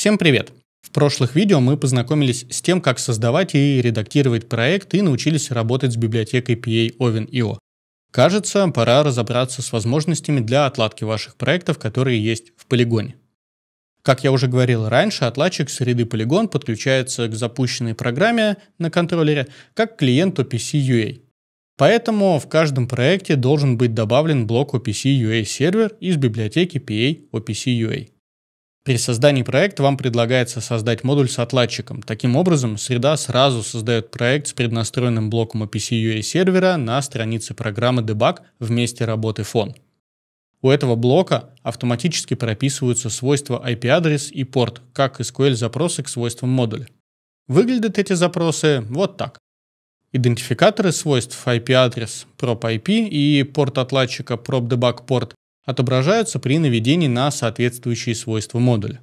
Всем привет! В прошлых видео мы познакомились с тем, как создавать и редактировать проект и научились работать с библиотекой PA Oven.io. Кажется, пора разобраться с возможностями для отладки ваших проектов, которые есть в полигоне. Как я уже говорил раньше, отладчик среды Polygon подключается к запущенной программе на контроллере как к клиенту PC UA. Поэтому в каждом проекте должен быть добавлен блок OPC UA сервер из библиотеки PA OPC UA. При создании проекта вам предлагается создать модуль с отладчиком. Таким образом, среда сразу создает проект с преднастроенным блоком OPC UA сервера на странице программы debug вместе работы фон. У этого блока автоматически прописываются свойства IP-адрес и порт, как SQL-запросы к свойствам модуля. Выглядят эти запросы вот так. Идентификаторы свойств IP-адрес prop IP и порт отладчика prop debug порт отображаются при наведении на соответствующие свойства модуля.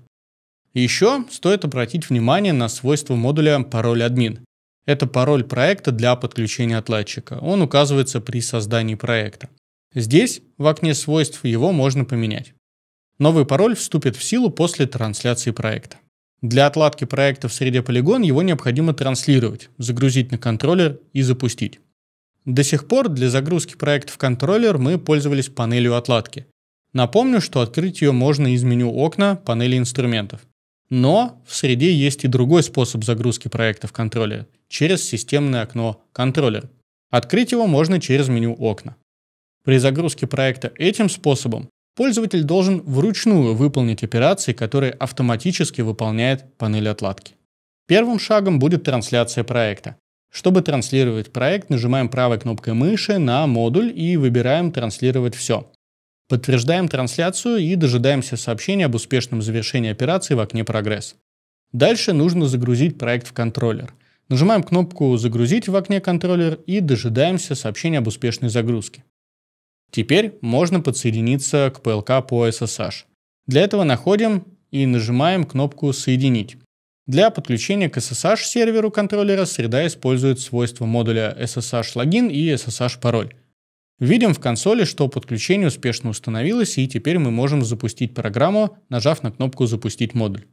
Еще стоит обратить внимание на свойство модуля пароль админ. Это пароль проекта для подключения отладчика. Он указывается при создании проекта. Здесь, в окне свойств, его можно поменять. Новый пароль вступит в силу после трансляции проекта. Для отладки проекта в среде Polygon его необходимо транслировать, загрузить на контроллер и запустить. До сих пор для загрузки проекта в контроллер мы пользовались панелью отладки. Напомню, что открыть ее можно из меню окна панели инструментов. Но в среде есть и другой способ загрузки проекта в контроллер через системное окно «Контроллер». Открыть его можно через меню окна. При загрузке проекта этим способом пользователь должен вручную выполнить операции, которые автоматически выполняет панель отладки. Первым шагом будет трансляция проекта. Чтобы транслировать проект, нажимаем правой кнопкой мыши на модуль и выбираем «Транслировать все». Подтверждаем трансляцию и дожидаемся сообщения об успешном завершении операции в окне «Прогресс». Дальше нужно загрузить проект в контроллер. Нажимаем кнопку «Загрузить» в окне контроллер и дожидаемся сообщения об успешной загрузке. Теперь можно подсоединиться к ПЛК по SSH. Для этого находим и нажимаем кнопку «Соединить». Для подключения к SSH-серверу контроллера среда использует свойства модуля SSH-логин и SSH-пароль. Видим в консоли, что подключение успешно установилось, и теперь мы можем запустить программу, нажав на кнопку «Запустить модуль».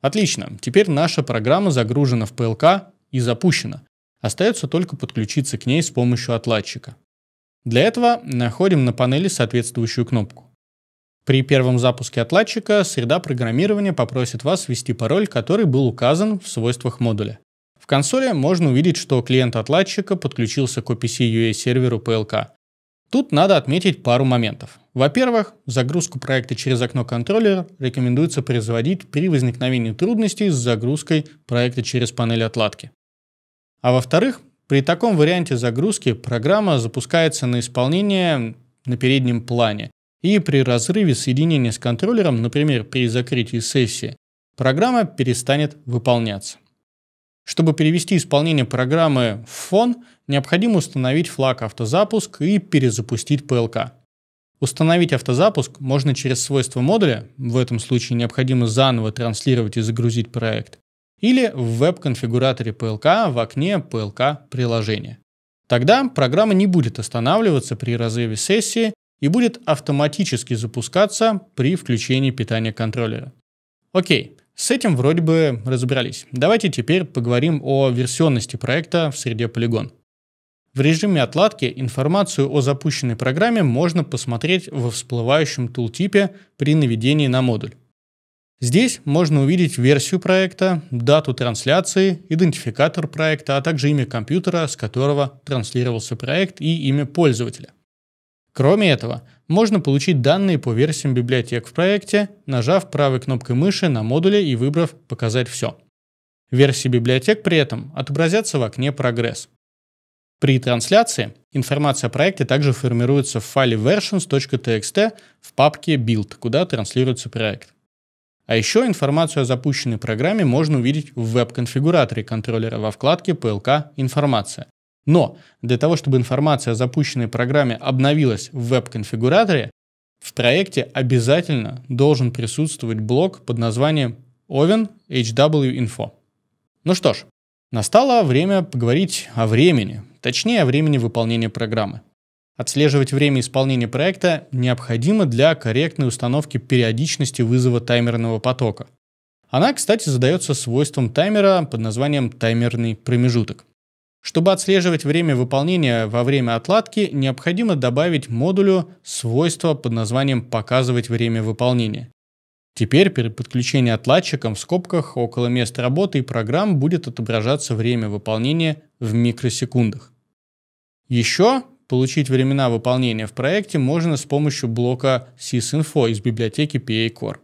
Отлично, теперь наша программа загружена в ПЛК и запущена. Остается только подключиться к ней с помощью отладчика. Для этого находим на панели соответствующую кнопку. При первом запуске отладчика среда программирования попросит вас ввести пароль, который был указан в свойствах модуля. В консоли можно увидеть, что клиент отладчика подключился к OPC UA серверу PLK. Тут надо отметить пару моментов. Во-первых, загрузку проекта через окно контроллера рекомендуется производить при возникновении трудностей с загрузкой проекта через панель отладки. А во-вторых, при таком варианте загрузки программа запускается на исполнение на переднем плане, и при разрыве соединения с контроллером, например, при закрытии сессии, программа перестанет выполняться. Чтобы перевести исполнение программы в фон, необходимо установить флаг автозапуск и перезапустить ПЛК. Установить автозапуск можно через свойства модуля, в этом случае необходимо заново транслировать и загрузить проект, или в веб-конфигураторе ПЛК в окне ПЛК приложения. Тогда программа не будет останавливаться при разрыве сессии и будет автоматически запускаться при включении питания контроллера. Окей, с этим вроде бы разобрались. Давайте теперь поговорим о версионности проекта в среде Polygon. В режиме отладки информацию о запущенной программе можно посмотреть во всплывающем тултипе при наведении на модуль. Здесь можно увидеть версию проекта, дату трансляции, идентификатор проекта, а также имя компьютера, с которого транслировался проект и имя пользователя – Кроме этого, можно получить данные по версиям библиотек в проекте, нажав правой кнопкой мыши на модуле и выбрав «Показать все». Версии библиотек при этом отобразятся в окне «Прогресс». При трансляции информация о проекте также формируется в файле versions.txt в папке build, куда транслируется проект. А еще информацию о запущенной программе можно увидеть в веб-конфигураторе контроллера во вкладке PLK «Информация», но для того, чтобы информация о запущенной программе обновилась в веб-конфигураторе, в проекте обязательно должен присутствовать блок под названием Oven HW Info. Ну что ж, настало время поговорить о времени, точнее о времени выполнения программы. Отслеживать время исполнения проекта необходимо для корректной установки периодичности вызова таймерного потока. Она, кстати, задается свойством таймера под названием таймерный промежуток. Чтобы отслеживать время выполнения во время отладки, необходимо добавить модулю свойство под названием «Показывать время выполнения». Теперь при подключении отладчиком в скобках около мест работы и программ будет отображаться время выполнения в микросекундах. Еще получить времена выполнения в проекте можно с помощью блока sysinfo из библиотеки PA Core.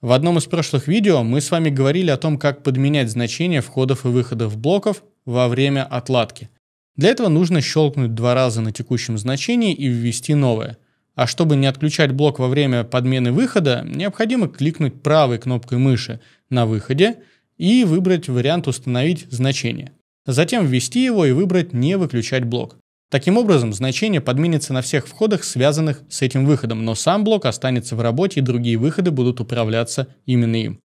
В одном из прошлых видео мы с вами говорили о том, как подменять значения входов и выходов блоков во время отладки. Для этого нужно щелкнуть два раза на текущем значении и ввести новое. А чтобы не отключать блок во время подмены выхода, необходимо кликнуть правой кнопкой мыши на выходе и выбрать вариант «Установить значение». Затем ввести его и выбрать «Не выключать блок». Таким образом, значение подменится на всех входах, связанных с этим выходом, но сам блок останется в работе и другие выходы будут управляться именно им.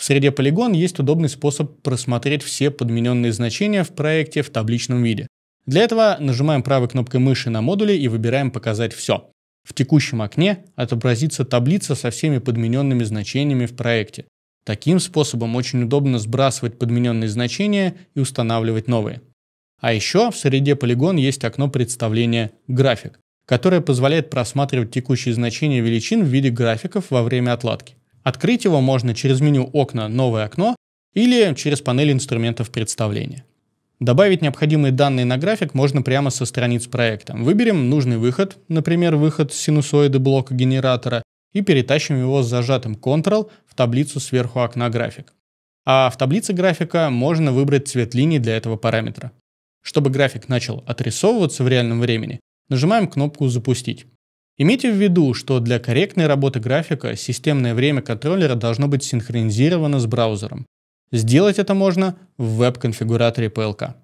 В среде Polygon есть удобный способ просмотреть все подмененные значения в проекте в табличном виде. Для этого нажимаем правой кнопкой мыши на модуле и выбираем «Показать все». В текущем окне отобразится таблица со всеми подмененными значениями в проекте. Таким способом очень удобно сбрасывать подмененные значения и устанавливать новые. А еще в среде Polygon есть окно представления «График», которое позволяет просматривать текущие значения величин в виде графиков во время отладки. Открыть его можно через меню окна «Новое окно» или через панель инструментов представления. Добавить необходимые данные на график можно прямо со страниц проекта. Выберем нужный выход, например, выход синусоиды блока генератора, и перетащим его с зажатым Ctrl в таблицу сверху окна график. А в таблице графика можно выбрать цвет линий для этого параметра. Чтобы график начал отрисовываться в реальном времени, нажимаем кнопку «Запустить». Имейте в виду, что для корректной работы графика системное время контроллера должно быть синхронизировано с браузером. Сделать это можно в веб-конфигураторе PLK.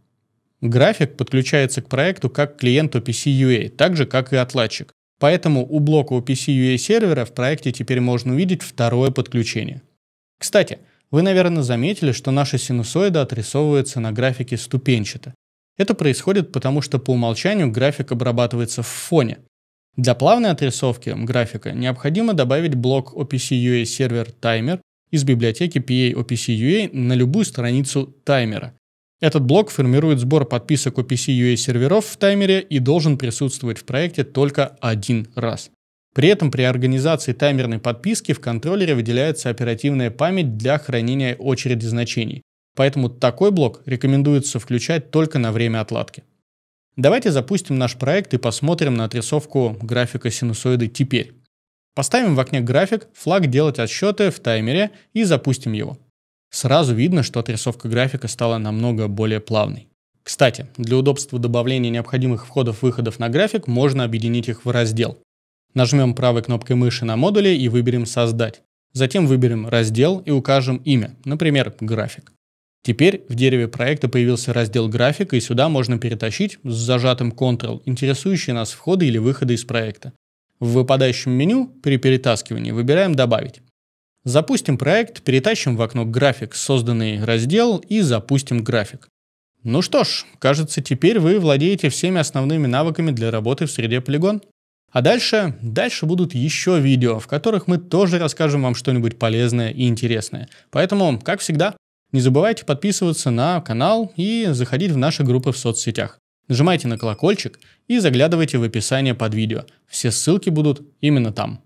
График подключается к проекту как к клиенту PC UA, так же как и отладчик. Поэтому у блока OPC UA сервера в проекте теперь можно увидеть второе подключение. Кстати, вы, наверное, заметили, что наша синусоида отрисовывается на графике ступенчато. Это происходит потому, что по умолчанию график обрабатывается в фоне. Для плавной отрисовки графика необходимо добавить блок OPC-UA Server Timer из библиотеки PA OPC-UA на любую страницу таймера. Этот блок формирует сбор подписок OPC-UA серверов в таймере и должен присутствовать в проекте только один раз. При этом при организации таймерной подписки в контроллере выделяется оперативная память для хранения очереди значений. Поэтому такой блок рекомендуется включать только на время отладки. Давайте запустим наш проект и посмотрим на отрисовку графика синусоиды теперь. Поставим в окне график, флаг «Делать отсчеты» в таймере и запустим его. Сразу видно, что отрисовка графика стала намного более плавной. Кстати, для удобства добавления необходимых входов-выходов на график можно объединить их в раздел. Нажмем правой кнопкой мыши на модуле и выберем «Создать». Затем выберем раздел и укажем имя, например, «График». Теперь в дереве проекта появился раздел графика, и сюда можно перетащить с зажатым Ctrl интересующие нас входы или выходы из проекта. В выпадающем меню при перетаскивании выбираем «Добавить». Запустим проект, перетащим в окно график, созданный раздел и запустим график. Ну что ж, кажется, теперь вы владеете всеми основными навыками для работы в среде полигон. А дальше, дальше будут еще видео, в которых мы тоже расскажем вам что-нибудь полезное и интересное. Поэтому, как всегда, не забывайте подписываться на канал и заходить в наши группы в соцсетях. Нажимайте на колокольчик и заглядывайте в описание под видео. Все ссылки будут именно там.